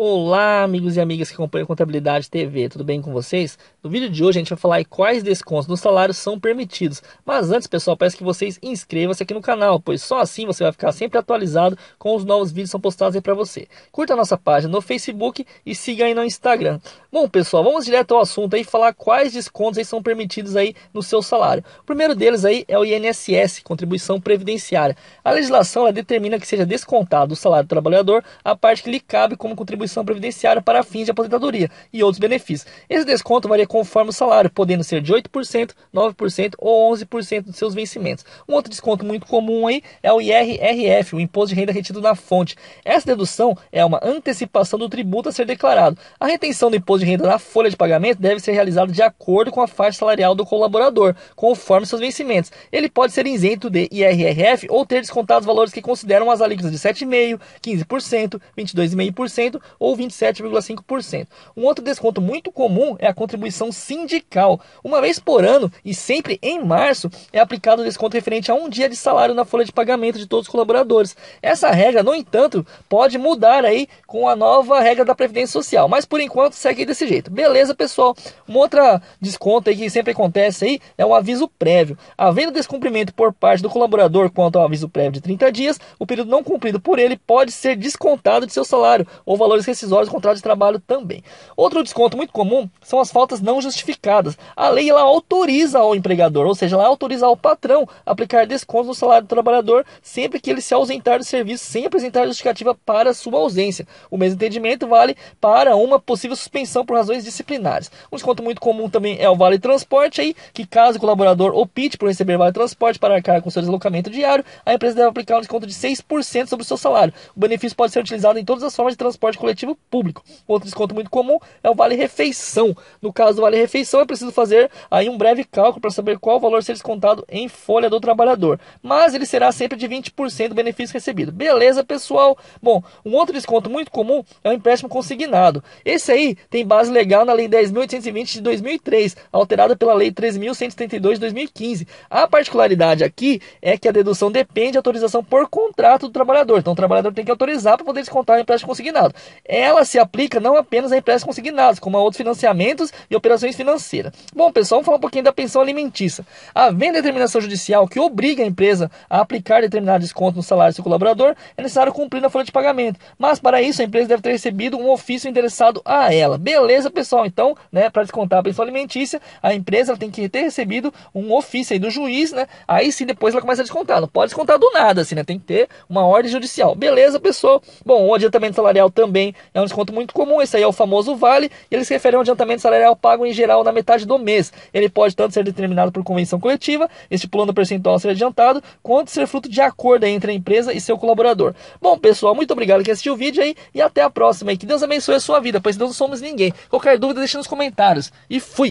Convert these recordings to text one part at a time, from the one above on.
Olá, amigos e amigas que acompanham Contabilidade TV, tudo bem com vocês? No vídeo de hoje a gente vai falar quais descontos nos salários são permitidos. Mas antes, pessoal, peço que vocês inscrevam-se aqui no canal, pois só assim você vai ficar sempre atualizado com os novos vídeos que são postados aí para você. Curta a nossa página no Facebook e siga aí no Instagram. Bom, pessoal, vamos direto ao assunto aí falar quais descontos aí são permitidos aí no seu salário. O primeiro deles aí é o INSS, contribuição previdenciária. A legislação ela determina que seja descontado do salário do trabalhador a parte que lhe cabe como contribuição previdenciária para fins de aposentadoria e outros benefícios. Esse desconto varia conforme o salário, podendo ser de 8%, 9% ou 11% dos seus vencimentos. Um outro desconto muito comum aí é o IRRF, o imposto de renda retido na fonte. Essa dedução é uma antecipação do tributo a ser declarado. A retenção do imposto imposto de renda na folha de pagamento deve ser realizado de acordo com a faixa salarial do colaborador, conforme seus vencimentos. Ele pode ser isento de IRRF ou ter descontados valores que consideram as alíquotas de 7,5%, 15%, 22,5% ou 27,5%. Um outro desconto muito comum é a contribuição sindical. Uma vez por ano e sempre em março é aplicado o desconto referente a um dia de salário na folha de pagamento de todos os colaboradores. Essa regra, no entanto, pode mudar aí com a nova regra da Previdência Social, mas por enquanto segue desse jeito. Beleza, pessoal? Uma outra desconto aí que sempre acontece aí é o aviso prévio. Havendo descumprimento por parte do colaborador quanto ao aviso prévio de 30 dias, o período não cumprido por ele pode ser descontado de seu salário ou valores rescisórios do contrato de trabalho também. Outro desconto muito comum são as faltas não justificadas. A lei ela autoriza ao empregador, ou seja, ela autoriza ao patrão aplicar descontos no salário do trabalhador sempre que ele se ausentar do serviço, sem apresentar justificativa para sua ausência. O mesmo entendimento vale para uma possível suspensão por razões disciplinares. Um desconto muito comum também é o vale transporte aí, que caso o colaborador opte por receber vale transporte para arcar com seu deslocamento diário, a empresa deve aplicar um desconto de 6% sobre o seu salário. O benefício pode ser utilizado em todas as formas de transporte coletivo público. Outro desconto muito comum é o vale refeição. No caso do vale refeição, é preciso fazer aí um breve cálculo para saber qual o valor ser descontado em folha do trabalhador, mas ele será sempre de 20% do benefício recebido. Beleza, pessoal? Bom, um outro desconto muito comum é o empréstimo consignado. Esse aí tem base legal na Lei 10.820 de 2003, alterada pela Lei 13.172 de 2015. A particularidade aqui é que a dedução depende de autorização por contrato do trabalhador. Então, o trabalhador tem que autorizar para poder descontar o empréstimo consignado. Ela se aplica não apenas a empréstimos consignados, como a outros financiamentos e operações financeiras. Bom, pessoal, vamos falar um pouquinho da pensão alimentícia. Havendo determinação judicial que obriga a empresa a aplicar determinado desconto no salário do seu colaborador, é necessário cumprir na folha de pagamento. Mas, para isso, a empresa deve ter recebido um ofício endereçado a ela. Beleza? Beleza, pessoal? Então, né, para descontar a pensão alimentícia, a empresa tem que ter recebido um ofício aí do juiz, né? Aí sim depois ela começa a descontar. Não pode descontar do nada, assim, né? Tem que ter uma ordem judicial. Beleza, pessoal? Bom, o adiantamento salarial também é um desconto muito comum. Esse aí é o famoso vale. E ele se refere ao adiantamento salarial pago em geral na metade do mês. Ele pode tanto ser determinado por convenção coletiva, estipulando o percentual a ser adiantado, quanto ser fruto de acordo entre a empresa e seu colaborador. Bom, pessoal, muito obrigado que assistiu o vídeo aí e até a próxima. E que Deus abençoe a sua vida, pois nós não somos ninguém. Qualquer dúvida, deixa nos comentários. E fui!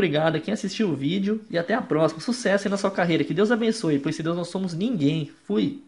obrigado a quem assistiu o vídeo e até a próxima. Sucesso aí na sua carreira. Que Deus abençoe, pois se Deus nós somos ninguém. Fui.